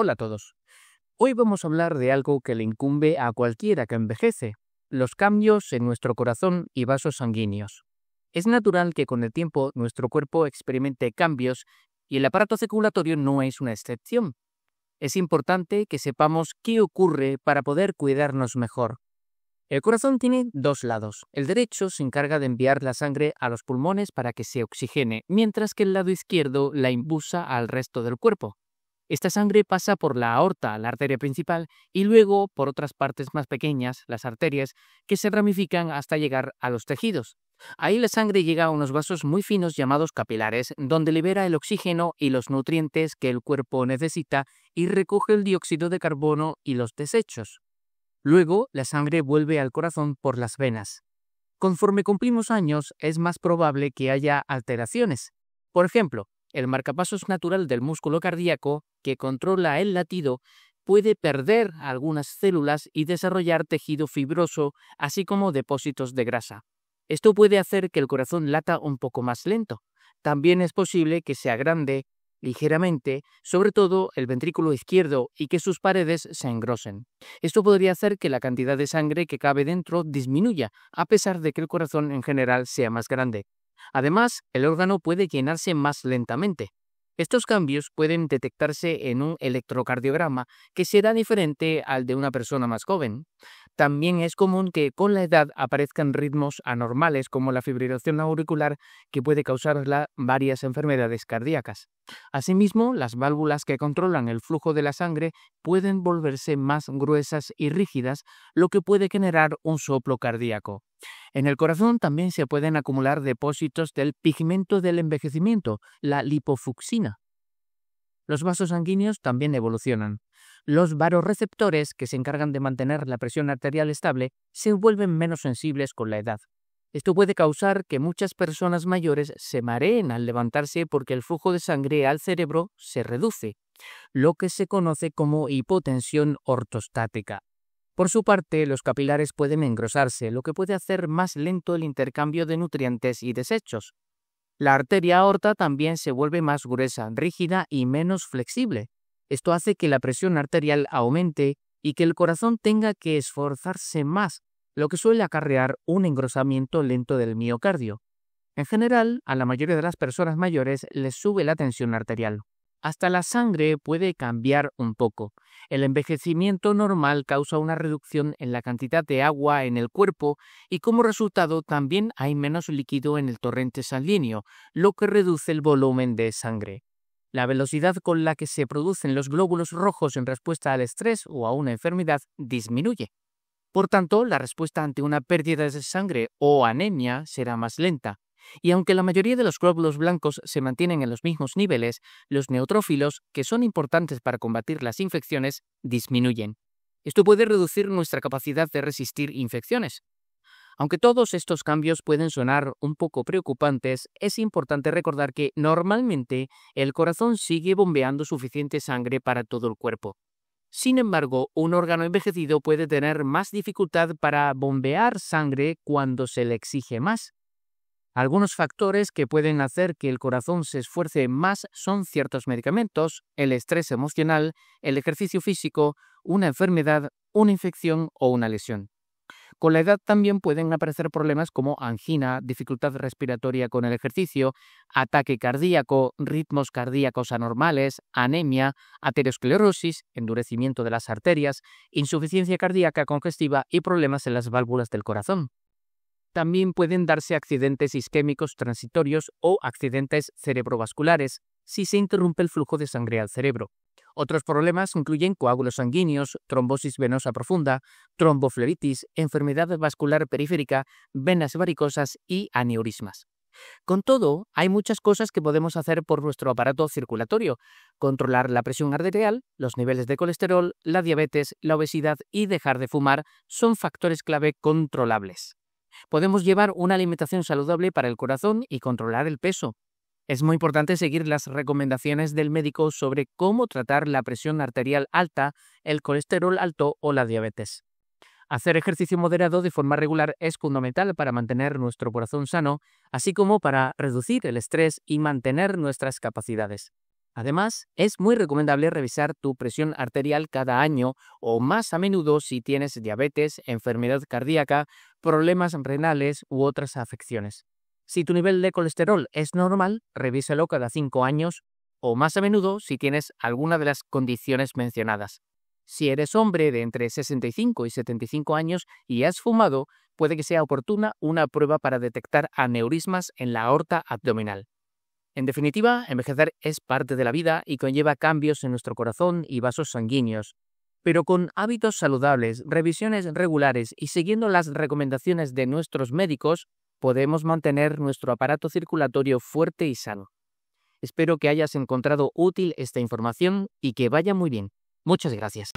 Hola a todos. Hoy vamos a hablar de algo que le incumbe a cualquiera que envejece, los cambios en nuestro corazón y vasos sanguíneos. Es natural que con el tiempo nuestro cuerpo experimente cambios y el aparato circulatorio no es una excepción. Es importante que sepamos qué ocurre para poder cuidarnos mejor. El corazón tiene dos lados. El derecho se encarga de enviar la sangre a los pulmones para que se oxigene, mientras que el lado izquierdo la impulsa al resto del cuerpo. Esta sangre pasa por la aorta, la arteria principal, y luego por otras partes más pequeñas, las arterias, que se ramifican hasta llegar a los tejidos. Ahí la sangre llega a unos vasos muy finos llamados capilares, donde libera el oxígeno y los nutrientes que el cuerpo necesita y recoge el dióxido de carbono y los desechos. Luego, la sangre vuelve al corazón por las venas. Conforme cumplimos años, es más probable que haya alteraciones. Por ejemplo, el marcapasos natural del músculo cardíaco, que controla el latido, puede perder algunas células y desarrollar tejido fibroso, así como depósitos de grasa. Esto puede hacer que el corazón lata un poco más lento. También es posible que se agrande ligeramente, sobre todo el ventrículo izquierdo, y que sus paredes se engrosen. Esto podría hacer que la cantidad de sangre que cabe dentro disminuya, a pesar de que el corazón en general sea más grande. Además, el órgano puede llenarse más lentamente. Estos cambios pueden detectarse en un electrocardiograma que será diferente al de una persona más joven. También es común que con la edad aparezcan ritmos anormales como la fibrilación auricular que puede causar varias enfermedades cardíacas. Asimismo, las válvulas que controlan el flujo de la sangre pueden volverse más gruesas y rígidas, lo que puede generar un soplo cardíaco. En el corazón también se pueden acumular depósitos del pigmento del envejecimiento, la lipofuxina. Los vasos sanguíneos también evolucionan. Los varoreceptores, que se encargan de mantener la presión arterial estable, se vuelven menos sensibles con la edad. Esto puede causar que muchas personas mayores se mareen al levantarse porque el flujo de sangre al cerebro se reduce, lo que se conoce como hipotensión ortostática. Por su parte, los capilares pueden engrosarse, lo que puede hacer más lento el intercambio de nutrientes y desechos. La arteria aorta también se vuelve más gruesa, rígida y menos flexible. Esto hace que la presión arterial aumente y que el corazón tenga que esforzarse más lo que suele acarrear un engrosamiento lento del miocardio. En general, a la mayoría de las personas mayores les sube la tensión arterial. Hasta la sangre puede cambiar un poco. El envejecimiento normal causa una reducción en la cantidad de agua en el cuerpo y como resultado también hay menos líquido en el torrente sanguíneo, lo que reduce el volumen de sangre. La velocidad con la que se producen los glóbulos rojos en respuesta al estrés o a una enfermedad disminuye. Por tanto, la respuesta ante una pérdida de sangre o anemia será más lenta. Y aunque la mayoría de los glóbulos blancos se mantienen en los mismos niveles, los neutrófilos, que son importantes para combatir las infecciones, disminuyen. Esto puede reducir nuestra capacidad de resistir infecciones. Aunque todos estos cambios pueden sonar un poco preocupantes, es importante recordar que normalmente el corazón sigue bombeando suficiente sangre para todo el cuerpo. Sin embargo, un órgano envejecido puede tener más dificultad para bombear sangre cuando se le exige más. Algunos factores que pueden hacer que el corazón se esfuerce más son ciertos medicamentos, el estrés emocional, el ejercicio físico, una enfermedad, una infección o una lesión. Con la edad también pueden aparecer problemas como angina, dificultad respiratoria con el ejercicio, ataque cardíaco, ritmos cardíacos anormales, anemia, aterosclerosis, endurecimiento de las arterias, insuficiencia cardíaca congestiva y problemas en las válvulas del corazón. También pueden darse accidentes isquémicos transitorios o accidentes cerebrovasculares si se interrumpe el flujo de sangre al cerebro. Otros problemas incluyen coágulos sanguíneos, trombosis venosa profunda, tromboflebitis, enfermedad vascular periférica, venas varicosas y aneurismas. Con todo, hay muchas cosas que podemos hacer por nuestro aparato circulatorio. Controlar la presión arterial, los niveles de colesterol, la diabetes, la obesidad y dejar de fumar son factores clave controlables. Podemos llevar una alimentación saludable para el corazón y controlar el peso. Es muy importante seguir las recomendaciones del médico sobre cómo tratar la presión arterial alta, el colesterol alto o la diabetes. Hacer ejercicio moderado de forma regular es fundamental para mantener nuestro corazón sano, así como para reducir el estrés y mantener nuestras capacidades. Además, es muy recomendable revisar tu presión arterial cada año o más a menudo si tienes diabetes, enfermedad cardíaca, problemas renales u otras afecciones. Si tu nivel de colesterol es normal, revíselo cada 5 años o más a menudo si tienes alguna de las condiciones mencionadas. Si eres hombre de entre 65 y 75 años y has fumado, puede que sea oportuna una prueba para detectar aneurismas en la aorta abdominal. En definitiva, envejecer es parte de la vida y conlleva cambios en nuestro corazón y vasos sanguíneos. Pero con hábitos saludables, revisiones regulares y siguiendo las recomendaciones de nuestros médicos, podemos mantener nuestro aparato circulatorio fuerte y sano. Espero que hayas encontrado útil esta información y que vaya muy bien. Muchas gracias.